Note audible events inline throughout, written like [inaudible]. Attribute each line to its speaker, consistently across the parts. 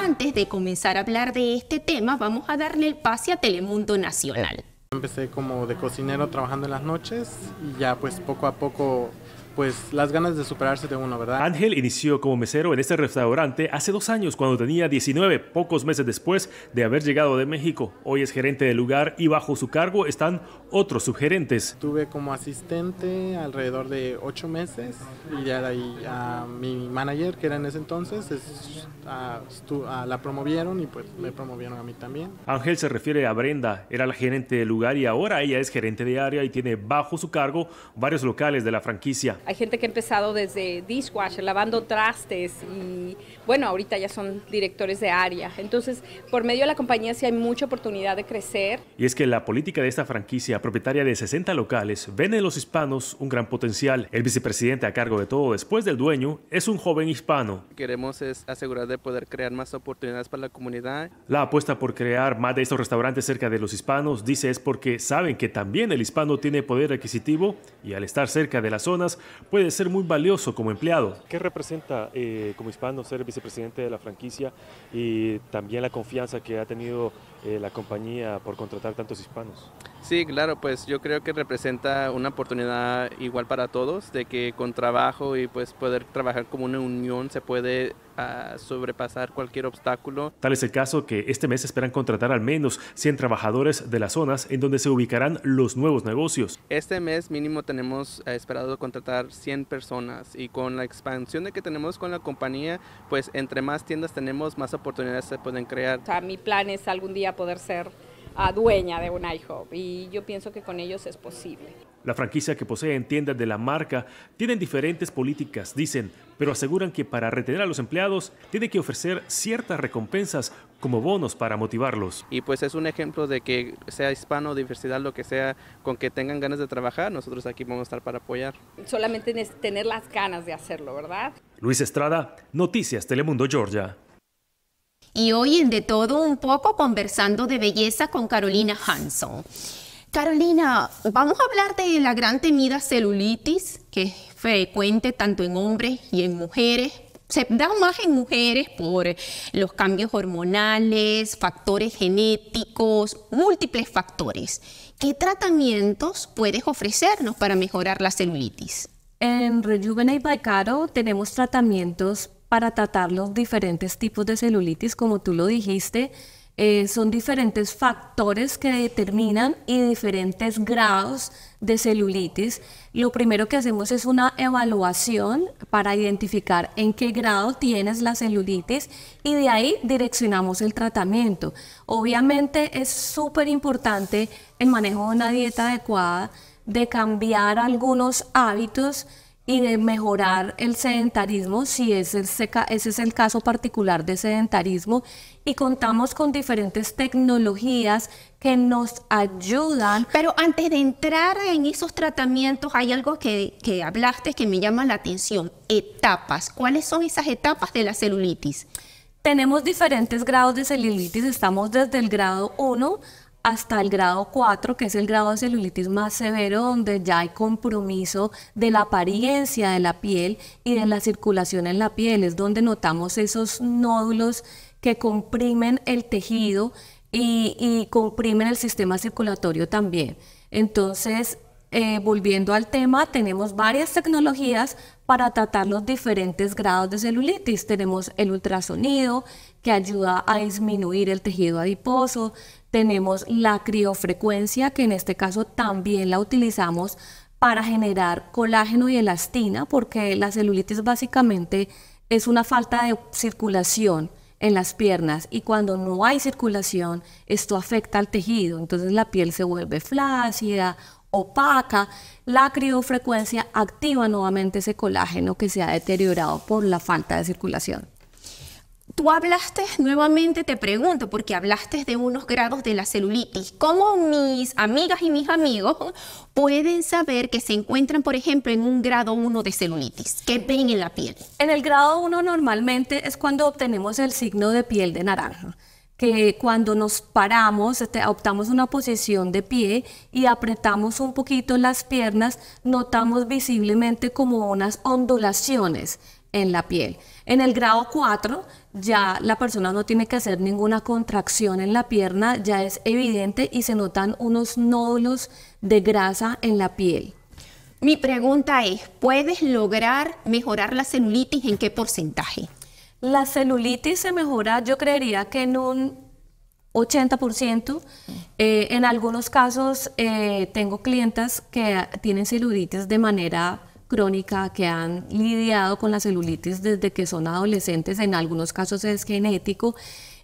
Speaker 1: Antes de comenzar a hablar de este tema, vamos a darle el pase a Telemundo Nacional.
Speaker 2: Empecé como de cocinero trabajando en las noches y ya pues poco a poco pues las ganas de superarse de uno, ¿verdad? Ángel inició como mesero en este restaurante hace dos años cuando tenía 19, pocos meses después de haber llegado de México. Hoy es gerente del lugar y bajo su cargo están otros subgerentes. Tuve como asistente alrededor de ocho meses y ya ahí a mi manager que era en ese entonces la promovieron y pues me promovieron a mí también. Ángel se refiere a Brenda, era la gerente del lugar y ahora ella es gerente de área y tiene bajo su cargo varios locales de la franquicia.
Speaker 1: Hay gente que ha empezado desde dishwasher, lavando trastes y bueno, ahorita ya son directores de área. Entonces, por medio de la compañía sí hay mucha oportunidad de crecer.
Speaker 2: Y es que la política de esta franquicia, propietaria de 60 locales, ven en los hispanos un gran potencial. El vicepresidente a cargo de todo después del dueño es un joven hispano. queremos es asegurar de poder crear más oportunidades para la comunidad. La apuesta por crear más de estos restaurantes cerca de los hispanos, dice, es porque saben que también el hispano tiene poder adquisitivo y al estar cerca de las zonas, puede ser muy valioso como empleado. ¿Qué representa eh, como hispano ser vicepresidente de la franquicia y también la confianza que ha tenido eh, la compañía por contratar tantos hispanos? Sí, claro, pues yo creo que representa una oportunidad igual para todos, de que con trabajo y pues poder trabajar como una unión se puede ah, sobrepasar cualquier obstáculo. Tal es el caso que este mes esperan contratar al menos 100 trabajadores de las zonas en donde se ubicarán los nuevos negocios. Este mes mínimo tenemos ah, esperado contratar 100 personas y con la expansión de que tenemos con la compañía, pues entre más tiendas tenemos, más oportunidades se pueden crear.
Speaker 1: O mi plan es algún día poder ser a dueña de un IHOP y yo pienso que con ellos es posible.
Speaker 2: La franquicia que posee en tiendas de la marca tienen diferentes políticas, dicen, pero aseguran que para retener a los empleados tiene que ofrecer ciertas recompensas como bonos para motivarlos. Y pues es un ejemplo de que sea hispano, diversidad, lo que sea, con que tengan ganas de trabajar, nosotros aquí vamos a estar para apoyar.
Speaker 1: Solamente tener las ganas de hacerlo, ¿verdad?
Speaker 2: Luis Estrada, Noticias Telemundo, Georgia
Speaker 1: y hoy en De Todo un poco conversando de belleza con Carolina Hanson. Carolina, vamos a hablar de la gran temida celulitis, que es frecuente tanto en hombres y en mujeres. Se da más en mujeres por los cambios hormonales, factores genéticos, múltiples factores. ¿Qué tratamientos puedes ofrecernos para mejorar la
Speaker 3: celulitis? En Rejuvenate by Caro tenemos tratamientos para tratar los diferentes tipos de celulitis, como tú lo dijiste. Eh, son diferentes factores que determinan y diferentes grados de celulitis. Lo primero que hacemos es una evaluación para identificar en qué grado tienes la celulitis y de ahí direccionamos el tratamiento. Obviamente es súper importante el manejo de una dieta adecuada, de cambiar algunos hábitos y de mejorar el sedentarismo, si ese es el caso particular de sedentarismo, y contamos con diferentes tecnologías que nos ayudan. Pero antes de entrar en esos
Speaker 1: tratamientos, hay algo que, que hablaste que me llama la atención, etapas. ¿Cuáles son esas
Speaker 3: etapas de la celulitis? Tenemos diferentes grados de celulitis, estamos desde el grado 1 hasta el grado 4, que es el grado de celulitis más severo, donde ya hay compromiso de la apariencia de la piel y de la circulación en la piel, es donde notamos esos nódulos que comprimen el tejido y, comprimen el sistema circulatorio también. Entonces, eh, volviendo al tema, tenemos varias tecnologías para tratar los diferentes grados de celulitis. Tenemos el ultrasonido, que ayuda a disminuir el tejido adiposo. Tenemos la criofrecuencia, que en este caso también la utilizamos para generar colágeno y elastina, porque la celulitis básicamente es una falta de circulación en las piernas y cuando no hay circulación esto afecta al tejido, entonces la piel se vuelve flácida, opaca, la criofrecuencia activa nuevamente ese colágeno que se ha deteriorado por la falta de circulación.
Speaker 1: Tú hablaste nuevamente, te pregunto, porque hablaste de unos grados de la celulitis. ¿Cómo mis amigas y mis amigos pueden saber
Speaker 3: que se encuentran, por ejemplo, en un grado 1 de celulitis? ¿Qué ven en la piel? En el grado 1 normalmente es cuando obtenemos el signo de piel de naranja que cuando nos paramos, este, optamos una posición de pie y apretamos un poquito las piernas, notamos visiblemente como unas ondulaciones en la piel. En el grado 4 ya la persona no tiene que hacer ninguna contracción en la pierna, ya es evidente y se notan unos nódulos de grasa en la piel. Mi pregunta es, ¿puedes lograr mejorar la celulitis en qué porcentaje? La celulitis se mejora, yo creería que en un 80%. Eh, en algunos casos eh, tengo clientas que tienen celulitis de manera crónica que han lidiado con la celulitis desde que son adolescentes, en algunos casos es genético,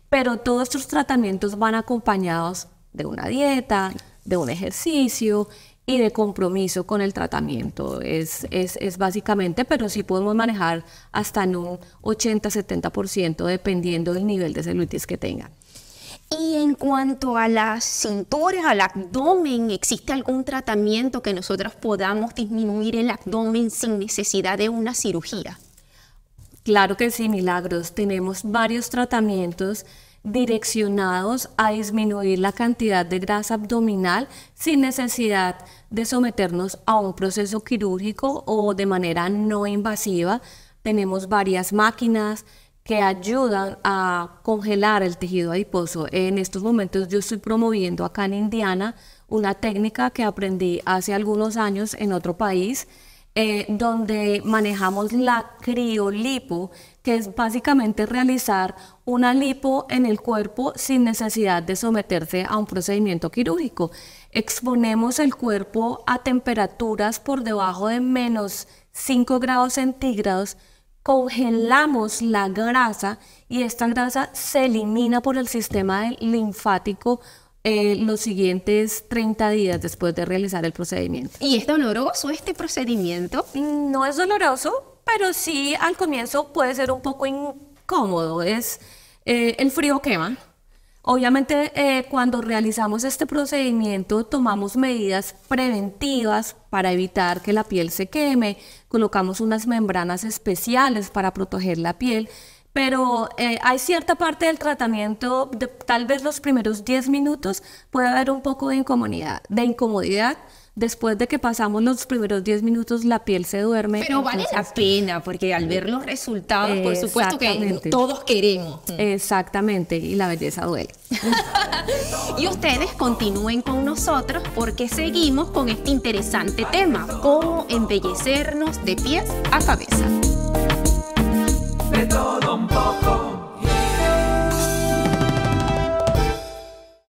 Speaker 3: pero todos estos tratamientos van acompañados de una dieta, de un ejercicio y de compromiso con el tratamiento. Es, es básicamente, pero sí podemos manejar hasta en un 80-70% dependiendo del nivel de celulitis que tengan.
Speaker 1: Y en cuanto a las cinturas, al abdomen, ¿existe algún tratamiento que nosotros podamos
Speaker 3: disminuir el abdomen sin necesidad de una cirugía? Claro que sí, Milagros. Tenemos varios tratamientos direccionados a disminuir la cantidad de grasa abdominal sin necesidad de someternos a un proceso quirúrgico o de manera no invasiva. Tenemos varias máquinas, que ayudan a congelar el tejido adiposo. En estos momentos yo estoy promoviendo acá en Indiana una técnica que aprendí hace algunos años en otro país, eh, donde manejamos la criolipo, que es básicamente realizar una lipo en el cuerpo sin necesidad de someterse a un procedimiento quirúrgico. Exponemos el cuerpo a temperaturas por debajo de menos 5 grados centígrados congelamos la grasa y esta grasa se elimina por el sistema linfático eh, los siguientes 30 días después de realizar el procedimiento. ¿Y es doloroso este procedimiento? No es doloroso, pero sí al comienzo puede ser un poco incómodo. Es, eh, el frío quema. Obviamente, eh, cuando realizamos este procedimiento, tomamos medidas preventivas para evitar que la piel se queme, colocamos unas membranas especiales para proteger la piel, pero eh, hay cierta parte del tratamiento, tal vez los primeros 10 minutos, puede haber un poco de incomodidad, de incomodidad después de que pasamos los primeros 10 minutos, la piel se duerme. Pero vale la pena, porque al ver los resultados, por supuesto que todos queremos. Exactamente, y la belleza duele.
Speaker 1: [laughs] y ustedes continúen con nosotros porque seguimos con este interesante tema, cómo embellecernos de pies a cabeza. De
Speaker 2: todo un poco.